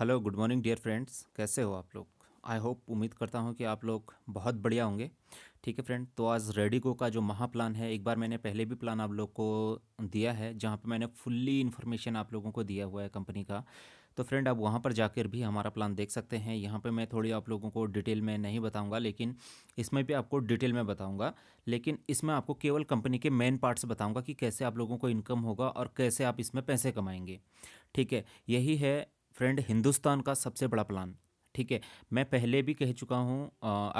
hello good morning dear friends कैसे हो आप लोग आई होप उम्मीद करता हूँ कि आप लोग बहुत बढ़िया होंगे ठीक है फ्रेंड तो आज रेडिको का जो महा प्लान है एक बार मैंने पहले भी प्लान आप लोग को दिया है जहाँ पे मैंने फुल्ली इन्फॉर्मेशन आप लोगों को दिया हुआ है कंपनी का तो फ्रेंड आप वहाँ पर जाकर भी हमारा प्लान देख सकते हैं यहाँ पे मैं थोड़ी आप लोगों को डिटेल में नहीं बताऊँगा लेकिन इसमें भी आपको डिटेल में बताऊँगा लेकिन इसमें आपको केवल कंपनी के मेन पार्ट्स बताऊँगा कि कैसे आप लोगों को इनकम होगा और कैसे आप इसमें पैसे कमाएंगे ठीक है यही है फ्रेंड हिंदुस्तान का सबसे बड़ा प्लान ठीक है मैं पहले भी कह चुका हूँ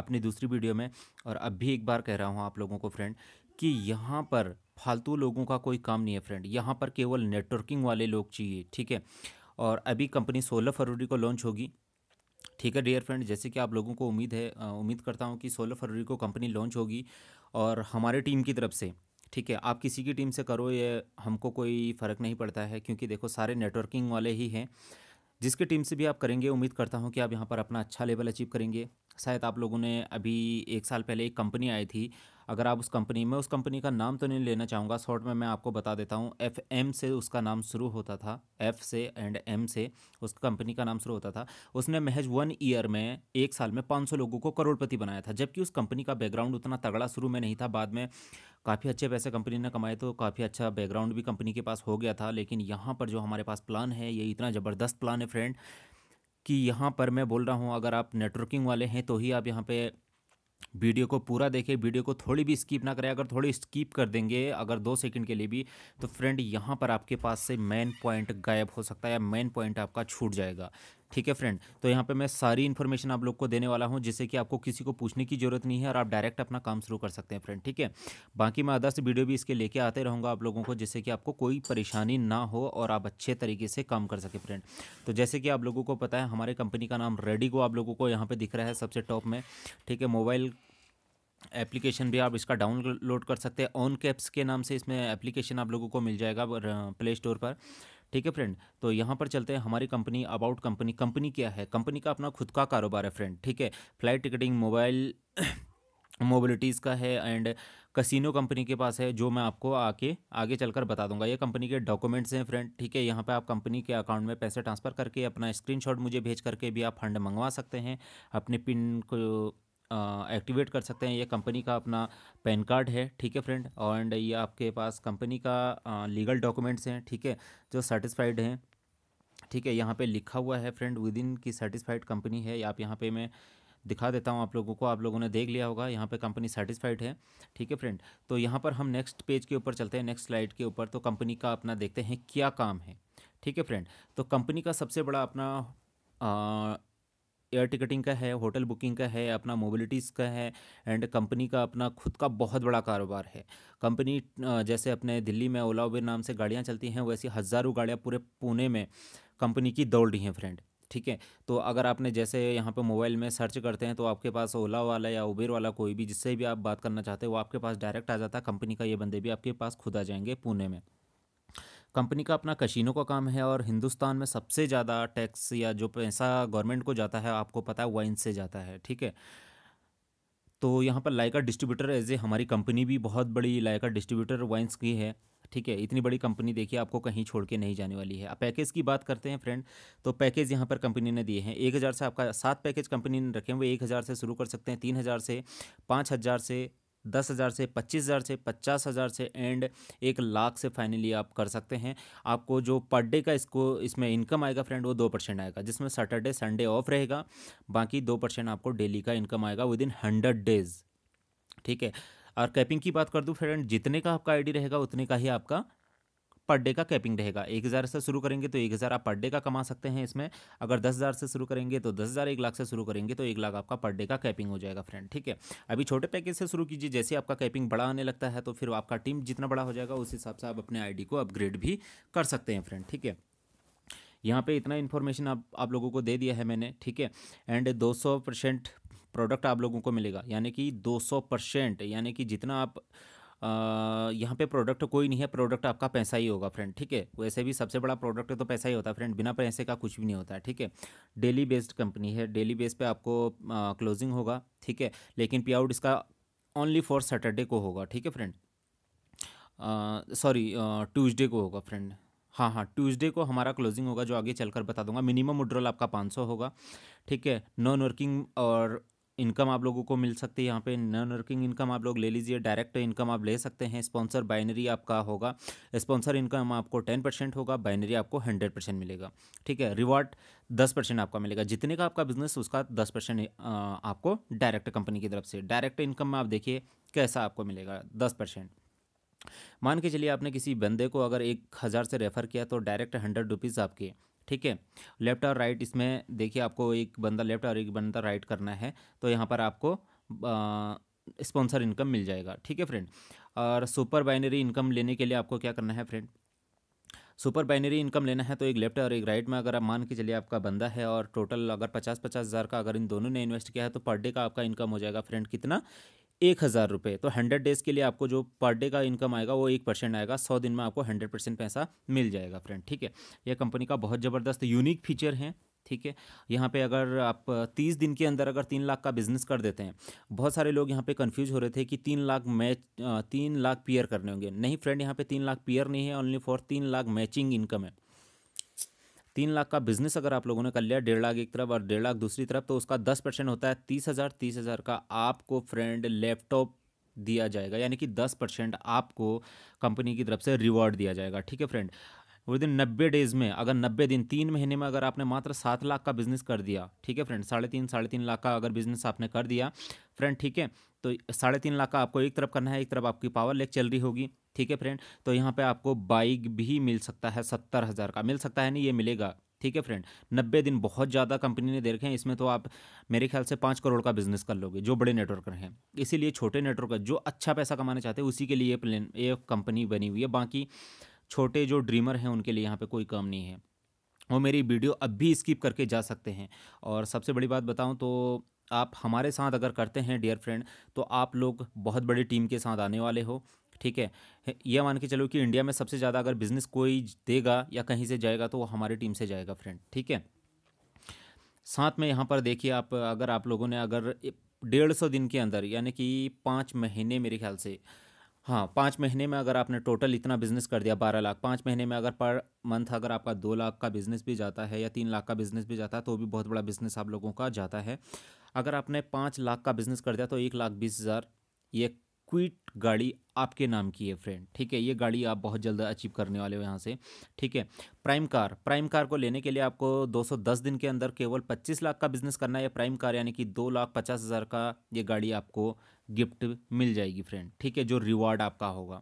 अपनी दूसरी वीडियो में और अब भी एक बार कह रहा हूँ आप लोगों को फ्रेंड कि यहाँ पर फालतू लोगों का कोई काम नहीं है फ्रेंड यहाँ पर केवल नेटवर्किंग वाले लोग चाहिए ठीक है और अभी कंपनी 16 फरवरी को लॉन्च होगी ठीक है डियर फ्रेंड जैसे कि आप लोगों को उम्मीद है उम्मीद करता हूँ कि 16 फरवरी को कंपनी लॉन्च होगी और हमारे टीम की तरफ से ठीक है आप किसी की टीम से करो ये हमको कोई फ़र्क नहीं पड़ता है क्योंकि देखो सारे नेटवर्किंग वाले ही हैं जिसके टीम से भी आप करेंगे उम्मीद करता हूँ कि आप यहाँ पर अपना अच्छा लेवल अचीव करेंगे शायद आप लोगों ने अभी एक साल पहले एक कंपनी आई थी अगर आप उस कंपनी में उस कंपनी का नाम तो नहीं लेना चाहूँगा शॉर्ट में मैं आपको बता देता हूँ एफ एम से उसका नाम शुरू होता था एफ से एंड एम से उस कंपनी का नाम शुरू होता था उसने महज वन ईयर में एक साल में 500 लोगों को करोड़पति बनाया था जबकि उस कंपनी का बैकग्राउंड उतना तगड़ा शुरू में नहीं था बाद में काफ़ी अच्छे पैसे कंपनी ने कमाए तो काफ़ी अच्छा बैकग्राउंड भी कंपनी के पास हो गया था लेकिन यहाँ पर जो हमारे पास प्लान है ये इतना ज़बरदस्त प्लान है फ्रेंड कि यहाँ पर मैं बोल रहा हूँ अगर आप नेटवर्किंग वाले हैं तो ही आप यहाँ पे वीडियो को पूरा देखें वीडियो को थोड़ी भी स्किप ना करें अगर थोड़ी स्किप कर देंगे अगर दो सेकंड के लिए भी तो फ्रेंड यहाँ पर आपके पास से मेन पॉइंट गायब हो सकता है या मेन पॉइंट आपका छूट जाएगा ठीक है फ्रेंड तो यहाँ पे मैं सारी इन्फॉर्मेशन आप लोग को देने वाला हूँ जिससे कि आपको किसी को पूछने की जरूरत नहीं है और आप डायरेक्ट अपना काम शुरू कर सकते हैं फ्रेंड ठीक है बाकी मैं अदर्स वीडियो भी इसके लेके आते रहूँगा आप लोगों को जिससे कि आपको कोई परेशानी ना हो और आप अच्छे तरीके से काम कर सके फ्रेंड तो जैसे कि आप लोगों को पता है हमारे कंपनी का नाम रेडिगो आप लोगों को यहाँ पर दिख रहा है सबसे टॉप में ठीक है मोबाइल एप्लीकेशन भी आप इसका डाउनलोड कर सकते हैं ऑन कैप्स के नाम से इसमें एप्लीकेशन आप लोगों को मिल जाएगा प्ले स्टोर पर ठीक है फ्रेंड तो यहाँ पर चलते हैं हमारी कंपनी अबाउट कंपनी कंपनी क्या है कंपनी का अपना खुद का कारोबार है फ्रेंड ठीक है फ्लाइट टिकटिंग मोबाइल मोबिलिटीज़ का है एंड कसिनो कंपनी के पास है जो मैं आपको आके आगे चलकर बता दूंगा ये कंपनी के डॉक्यूमेंट्स हैं फ्रेंड ठीक है यहाँ पे आप कंपनी के अकाउंट में पैसे ट्रांसफ़र करके अपना स्क्रीनशॉट मुझे भेज करके भी आप फंड मंगवा सकते हैं अपने पिन को एक्टिवेट कर सकते हैं ये कंपनी का अपना पैन कार्ड है ठीक है फ्रेंड एंड ये आपके पास कंपनी का लीगल डॉक्यूमेंट्स हैं ठीक है जो सर्टिस्फाइड हैं ठीक है यहाँ पे लिखा हुआ है फ्रेंड विद इन की सर्टिस्फाइड कंपनी है आप यहाँ पे मैं दिखा देता हूँ आप लोगों को आप लोगों ने देख लिया होगा यहाँ पे कंपनी सर्टिस्फाइड है ठीक है फ्रेंड तो यहाँ पर हम नेक्स्ट पेज के ऊपर चलते हैं नेक्स्ट स्लाइड के ऊपर तो कंपनी का अपना देखते हैं क्या काम है ठीक है फ्रेंड तो कंपनी का सबसे बड़ा अपना आ, एयर टिकटिंग का है होटल बुकिंग का है अपना मोबिलिटीज़ का है एंड कंपनी का अपना खुद का बहुत बड़ा कारोबार है कंपनी जैसे अपने दिल्ली में ओला उबेर नाम से गाड़ियाँ चलती हैं वैसी हज़ारों गाड़ियाँ पूरे पुणे में कंपनी की दौड़ रही हैं फ्रेंड ठीक है तो अगर आपने जैसे यहाँ पे मोबाइल में सर्च करते हैं तो आपके पास ओला वाला या उबेर वाला कोई भी जिससे भी आप बात करना चाहते हैं वो आपके पास डायरेक्ट आ जाता है कंपनी का ये बंदे भी आपके पास खुद आ जाएंगे पुणे में कंपनी का अपना कशीनों का काम है और हिंदुस्तान में सबसे ज़्यादा टैक्स या जो पैसा गवर्नमेंट को जाता है आपको पता है वाइन से जाता है ठीक है तो यहाँ पर लाइका डिस्ट्रीब्यूटर एज ए हमारी कंपनी भी बहुत बड़ी लाइका डिस्ट्रीब्यूटर वाइन्स की है ठीक है इतनी बड़ी कंपनी देखिए आपको कहीं छोड़ के नहीं जाने वाली है अब पैकेज की बात करते हैं फ्रेंड तो पैकेज यहाँ पर कंपनी ने दिए हैं एक हज़ार से आपका सात पैकेज कंपनी ने रखे हैं वो एक हज़ार से शुरू कर सकते हैं तीन हज़ार से पाँच हज़ार से दस हज़ार से पच्चीस हज़ार से पचास हज़ार से एंड एक लाख से फाइनली आप कर सकते हैं आपको जो पर डे का इसको इसमें इनकम आएगा फ्रेंड वो दो परसेंट आएगा जिसमें सैटरडे संडे ऑफ रहेगा बाकी दो परसेंट आपको डेली का इनकम आएगा विद इन हंड्रेड डेज़ ठीक है और कैपिंग की बात कर दूँ फ्रेंड जितने का आपका आईडी रहेगा उतने का ही आपका पर डे का कैपिंग रहेगा एक हज़ार से शुरू करेंगे तो एक हज़ार आप पर डे का कमा सकते हैं इसमें अगर दस हज़ार से शुरू करेंगे तो दस हज़ार एक लाख से शुरू करेंगे तो एक लाख आपका पर डे का कैपिंग हो जाएगा फ्रेंड ठीक है अभी छोटे पैकेज से शुरू कीजिए जैसे आपका कैपिंग बड़ा आने लगता है तो फिर आपका टीम जितना बड़ा हो जाएगा उस हिसाब से आप अपने आई को अपग्रेड भी कर सकते हैं फ्रेंड ठीक है यहाँ पे इतना इन्फॉर्मेशन आप आप लोगों को दे दिया है मैंने ठीक है एंड 200 परसेंट प्रोडक्ट आप लोगों को मिलेगा यानी कि 200 परसेंट यानी कि जितना आप यहाँ पे प्रोडक्ट कोई नहीं है प्रोडक्ट आपका पैसा ही होगा फ्रेंड ठीक है वैसे भी सबसे बड़ा प्रोडक्ट तो पैसा ही होता है फ्रेंड बिना पैसे का कुछ भी नहीं होता है ठीक है डेली बेस्ड कंपनी है डेली बेस पे आपको क्लोजिंग होगा ठीक है लेकिन पे आउट इसका ओनली फॉर सैटरडे को होगा ठीक है फ्रेंड सॉरी ट्यूजडे को होगा फ्रेंड हाँ हाँ ट्यूसडे को हमारा क्लोजिंग होगा जो आगे चलकर बता दूंगा मिनिमम उड्रॉल आपका 500 होगा ठीक है नॉन वर्किंग और इनकम आप लोगों को मिल सकती है यहाँ पे नॉन वर्किंग इनकम आप लोग ले लीजिए डायरेक्ट इनकम आप ले सकते हैं स्पॉन्सर बाइनरी आपका होगा स्पॉन्सर इनकम आपको टेन परसेंट होगा बाइनरी आपको हंड्रेड परसेंट मिलेगा ठीक है रिवॉर्ड दस परसेंट आपका मिलेगा जितने का आपका बिजनेस उसका दस परसेंट आपको डायरेक्ट कंपनी की तरफ से डायरेक्ट इनकम में आप देखिए कैसा आपको मिलेगा दस परसेंट मान के चलिए आपने किसी बंदे को अगर एक हज़ार से रेफ़र किया तो डायरेक्ट हंड्रेड रुपीज़ आपके ठीक है लेफ्ट और राइट इसमें देखिए आपको एक बंदा लेफ्ट और एक बंदा राइट करना है तो यहाँ पर आपको स्पॉन्सर इनकम मिल जाएगा ठीक है फ्रेंड और सुपर बाइनरी इनकम लेने के लिए आपको क्या करना है फ्रेंड सुपर बाइनरी इनकम लेना है तो एक लेफ्ट और एक राइट में अगर आप मान के चलिए आपका बंदा है और टोटल अगर पचास पचास हज़ार का अगर इन दोनों ने इन्वेस्ट किया है तो पर डे का आपका इनकम हो जाएगा फ्रेंड कितना एक हज़ार रुपये तो हंड्रेड डेज़ के लिए आपको जो पर डे का इनकम आएगा वो एक परसेंट आएगा सौ दिन में आपको हंड्रेड परसेंट पैसा मिल जाएगा फ्रेंड ठीक है यह कंपनी का बहुत ज़बरदस्त यूनिक फीचर है ठीक है यहाँ पे अगर आप तीस दिन के अंदर अगर तीन लाख का बिजनेस कर देते हैं बहुत सारे लोग यहाँ पे कंफ्यूज हो रहे थे कि तीन लाख मैच तीन लाख पियर करने होंगे नहीं फ्रेंड यहाँ पे तीन लाख पियर नहीं है ओनली फॉर तीन लाख मैचिंग इनकम है तीन लाख का बिजनेस अगर आप लोगों ने कर लिया डेढ़ लाख एक तरफ और डेढ़ लाख दूसरी तरफ तो उसका दस परसेंट होता है तीस हज़ार तीस हज़ार का आपको फ्रेंड लैपटॉप दिया जाएगा यानी कि दस परसेंट आपको कंपनी की तरफ से रिवॉर्ड दिया जाएगा ठीक है फ्रेंड विद इन नब्बे डेज में अगर नब्बे दिन तीन महीने में अगर आपने मात्र सात लाख का बिजनेस कर दिया ठीक है फ्रेंड साढ़े तीन साढ़े तीन लाख का अगर बिजनेस आपने कर दिया फ्रेंड ठीक है तो साढ़े तीन लाख का आपको एक तरफ करना है एक तरफ आपकी पावर लेक चल रही होगी ठीक है फ्रेंड तो यहाँ पर आपको बाइक भी मिल सकता है सत्तर हज़ार का मिल सकता है नहीं ये मिलेगा ठीक है फ्रेंड नब्बे दिन बहुत ज़्यादा कंपनी ने देखे हैं इसमें तो आप मेरे ख्याल से पाँच करोड़ का बिजनेस कर लोगे जो बड़े नेटवर्कर हैं इसीलिए छोटे नेटवर्कर जो अच्छा पैसा कमाना चाहते हैं उसी के लिए प्लेन ये कंपनी बनी हुई है बाकी छोटे जो ड्रीमर हैं उनके लिए यहाँ पे कोई कम नहीं है वो मेरी वीडियो अब भी स्किप करके जा सकते हैं और सबसे बड़ी बात बताऊँ तो आप हमारे साथ अगर करते हैं डियर फ्रेंड तो आप लोग बहुत बड़ी टीम के साथ आने वाले हो ठीक है यह मान के चलो कि इंडिया में सबसे ज़्यादा अगर बिज़नेस कोई देगा या कहीं से जाएगा तो वो हमारी टीम से जाएगा फ्रेंड ठीक है साथ में यहाँ पर देखिए आप अगर आप लोगों ने अगर डेढ़ सौ दिन के अंदर यानी कि पाँच महीने मेरे ख्याल से हाँ पाँच महीने में अगर आपने टोटल इतना बिजनेस कर दिया बारह लाख पाँच महीने में अगर पर मंथ अगर आपका दो लाख का बिजनेस भी जाता है या तीन लाख का बिजनेस भी जाता है तो भी बहुत बड़ा बिजनेस आप लोगों का जाता है अगर आपने पाँच लाख का बिजनेस कर दिया तो एक लाख बीस हज़ार ये क्विट गाड़ी आपके नाम की है फ्रेंड ठीक है ये गाड़ी आप बहुत जल्द अचीव करने वाले हो यहाँ से ठीक है प्राइम कार प्राइम कार को लेने के लिए आपको 210 दिन के अंदर केवल 25 लाख का बिजनेस करना है प्राइम कार यानी कि दो लाख पचास हज़ार का ये गाड़ी आपको गिफ्ट मिल जाएगी फ्रेंड ठीक है जो रिवॉर्ड आपका होगा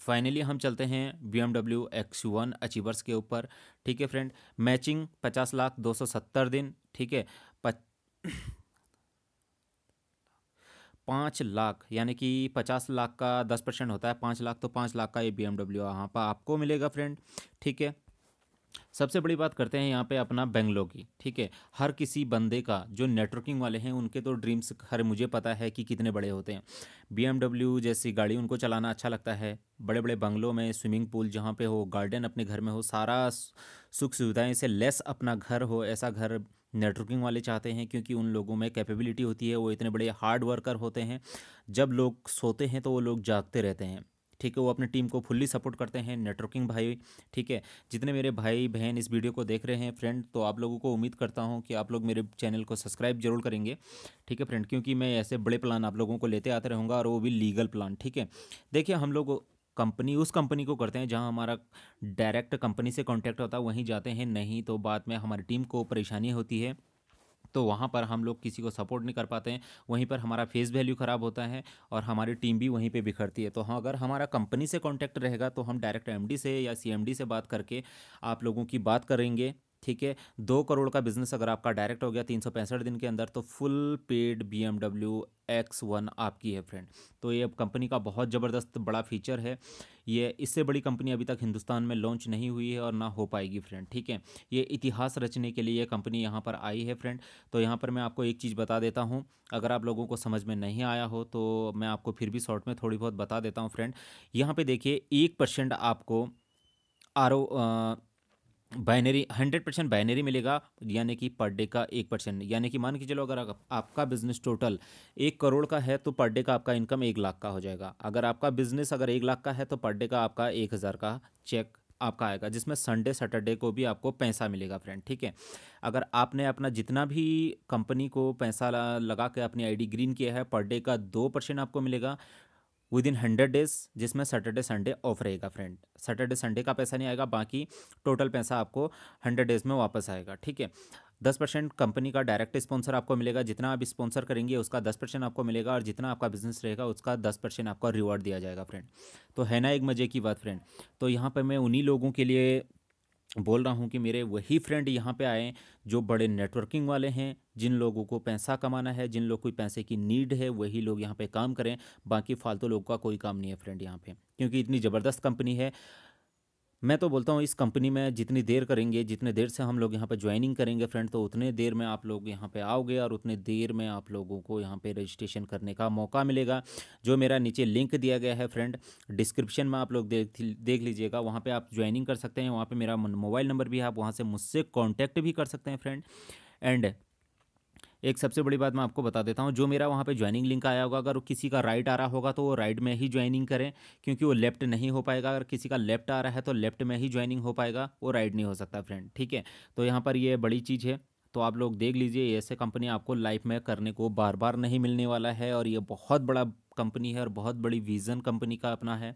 फाइनली हम चलते हैं B M W X one achievers के ऊपर ठीक है फ्रेंड मैचिंग पचास लाख दो सौ सत्तर दिन ठीक है पाँच लाख यानी कि पचास लाख का दस परसेंट होता है पाँच लाख तो पाँच लाख का ये बी एम डब्ल्यू यहाँ पर आपको मिलेगा फ्रेंड ठीक है सबसे बड़ी बात करते हैं यहाँ पे अपना बेंगलो की ठीक है हर किसी बंदे का जो नेटवर्किंग वाले हैं उनके तो ड्रीम्स हर मुझे पता है कि कितने बड़े होते हैं बी जैसी गाड़ी उनको चलाना अच्छा लगता है बड़े बड़े बंगलों में स्विमिंग पूल जहाँ पे हो गार्डन अपने घर में हो सारा सुख सुविधाएं से लेस अपना घर हो ऐसा घर नेटवर्किंग वाले चाहते हैं क्योंकि उन लोगों में कैपेबिलिटी होती है वो इतने बड़े हार्ड वर्कर होते हैं जब लोग सोते हैं तो वो लोग जागते रहते हैं ठीक है वो अपनी टीम को फुल्ली सपोर्ट करते हैं नेटवर्किंग भाई ठीक है जितने मेरे भाई बहन इस वीडियो को देख रहे हैं फ्रेंड तो आप लोगों को उम्मीद करता हूँ कि आप लोग मेरे चैनल को सब्सक्राइब जरूर करेंगे ठीक है फ्रेंड क्योंकि मैं ऐसे बड़े प्लान आप लोगों को लेते आते रहूँगा और वो भी लीगल प्लान ठीक है देखिए हम लोग कंपनी उस कंपनी को करते हैं जहां हमारा डायरेक्ट कंपनी से कांटेक्ट होता है वहीं जाते हैं नहीं तो बाद में हमारी टीम को परेशानी होती है तो वहाँ पर हम लोग किसी को सपोर्ट नहीं कर पाते हैं वहीं पर हमारा फेस वैल्यू ख़राब होता है और हमारी टीम भी वहीं पर बिखरती है तो हाँ अगर हमारा कंपनी से कॉन्टैक्ट रहेगा तो हम डायरेक्ट एम से या सी से बात करके आप लोगों की बात करेंगे ठीक है दो करोड़ का बिजनेस अगर आपका डायरेक्ट हो गया तीन दिन के अंदर तो full paid B X one आपकी है फ्रेंड तो ये अब कंपनी का बहुत ज़बरदस्त बड़ा फीचर है ये इससे बड़ी कंपनी अभी तक हिंदुस्तान में लॉन्च नहीं हुई है और ना हो पाएगी फ्रेंड ठीक है ये इतिहास रचने के लिए कंपनी यहाँ पर आई है फ्रेंड तो यहाँ पर मैं आपको एक चीज़ बता देता हूँ अगर आप लोगों को समझ में नहीं आया हो तो मैं आपको फिर भी शॉर्ट में थोड़ी बहुत बता देता हूँ फ्रेंड यहाँ पर देखिए एक परसेंट आपको or binary hundred percent binary मिलेगा यानी कि पर डे का एक परसेंट यानी कि मान के चलो अगर आपका बिजनेस टोटल एक करोड़ का है तो पर डे का आपका इनकम एक लाख का हो जाएगा अगर आपका बिजनेस अगर एक लाख का है तो पर डे का आपका एक हज़ार का चेक आपका आएगा जिसमें संडे सैटरडे को भी आपको पैसा मिलेगा फ्रेंड ठीक है अगर आपने अपना जितना भी कंपनी को पैसा लगा के अपनी आईडी ग्रीन किया है पर डे का दो परसेंट आपको मिलेगा विद इन हंड्रेड डेज जिसमें सैटरडे संडे ऑफ रहेगा फ्रेंड सैटरडे संडे का पैसा नहीं आएगा बाकी टोटल पैसा आपको हंड्रेड डेज में वापस आएगा ठीक है दस परसेंट कंपनी का डायरेक्ट स्पॉन्सर आपको मिलेगा जितना आप स्पॉन्सर करेंगे उसका दस परसेंट आपको मिलेगा और जितना आपका बिजनेस रहेगा उसका दस परसेंट आपका रिवॉर्ड दिया जाएगा फ्रेंड तो है ना एक मज़े की बात फ्रेंड तो यहाँ पर मैं उन्हीं लोगों के लिए बोल रहा हूँ कि मेरे वही फ्रेंड यहाँ पे आए जो बड़े नेटवर्किंग वाले हैं जिन लोगों को पैसा कमाना है जिन लोग कोई पैसे की नीड है वही लोग यहाँ पे काम करें बाकी फालतू लोगों का कोई काम नहीं है फ्रेंड यहाँ पे क्योंकि इतनी ज़बरदस्त कंपनी है मैं तो बोलता हूँ इस कंपनी में जितनी देर करेंगे जितने देर से हम लोग यहाँ पर ज्वाइनिंग करेंगे फ्रेंड तो उतने देर में आप लोग यहाँ पे आओगे और उतने देर में आप लोगों को यहाँ पे रजिस्ट्रेशन करने का मौका मिलेगा जो मेरा नीचे लिंक दिया गया है फ्रेंड डिस्क्रिप्शन में आप लोग देख देख लीजिएगा वहाँ पर आप ज्वाइनिंग कर सकते हैं वहाँ पर मेरा मोबाइल नंबर भी है आप वहाँ से मुझसे कॉन्टैक्ट भी कर सकते हैं फ्रेंड एंड एक सबसे बड़ी बात मैं आपको बता देता हूँ जो मेरा वहाँ पे ज्वाइनिंग लिंक आया होगा अगर किसी का राइट आ रहा होगा तो वो राइट में ही ज्वाइनिंग करें क्योंकि वो लेफ्ट नहीं हो पाएगा अगर किसी का लेफ्ट आ रहा है तो लेफ्ट में ही ज्वाइनिंग हो पाएगा वो राइट नहीं हो सकता फ्रेंड ठीक है तो यहाँ पर ये बड़ी चीज़ है तो आप लोग देख लीजिए ऐसे कंपनी आपको लाइफ में करने को बार बार नहीं मिलने वाला है और ये बहुत बड़ा कंपनी है और बहुत बड़ी विज़न कंपनी का अपना है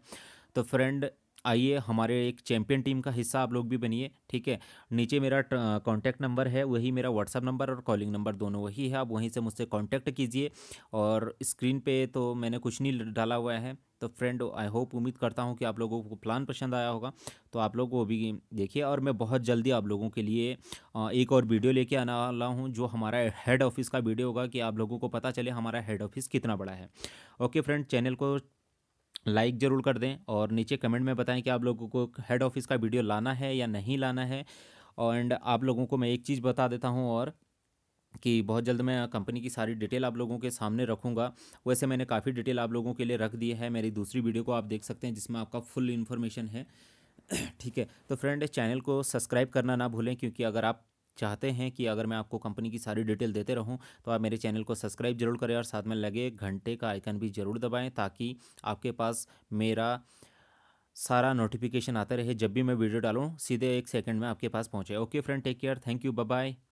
तो फ्रेंड आइए हमारे एक चैम्पियन टीम का हिस्सा आप लोग भी बनिए ठीक है नीचे मेरा कॉन्टैक्ट नंबर है वही मेरा व्हाट्सअप नंबर और कॉलिंग नंबर दोनों वही है आप वहीं से मुझसे कॉन्टैक्ट कीजिए और स्क्रीन पे तो मैंने कुछ नहीं डाला हुआ है तो फ्रेंड आई होप उम्मीद करता हूँ कि आप लोगों को प्लान पसंद आया होगा तो आप लोग वो भी देखिए और मैं बहुत जल्दी आप लोगों के लिए एक और वीडियो लेके आने वाला हूँ जो हमारा हेड ऑफिस का वीडियो होगा कि आप लोगों को पता चले हमारा हेड ऑफिस कितना बड़ा है ओके फ्रेंड चैनल को लाइक ज़रूर कर दें और नीचे कमेंट में बताएं कि आप लोगों को हेड ऑफिस का वीडियो लाना है या नहीं लाना है एंड आप लोगों को मैं एक चीज़ बता देता हूँ और कि बहुत जल्द मैं कंपनी की सारी डिटेल आप लोगों के सामने रखूँगा वैसे मैंने काफ़ी डिटेल आप लोगों के लिए रख दी है मेरी दूसरी वीडियो को आप देख सकते हैं जिसमें आपका फुल इन्फॉर्मेशन है ठीक है तो फ्रेंड इस चैनल को सब्सक्राइब करना ना भूलें क्योंकि अगर आप चाहते हैं कि अगर मैं आपको कंपनी की सारी डिटेल देते रहूं तो आप मेरे चैनल को सब्सक्राइब जरूर करें और साथ में लगे घंटे का आइकन भी ज़रूर दबाएं ताकि आपके पास मेरा सारा नोटिफिकेशन आता रहे जब भी मैं वीडियो डालूँ सीधे एक सेकंड में आपके पास पहुँचे okay friend take care thank you bye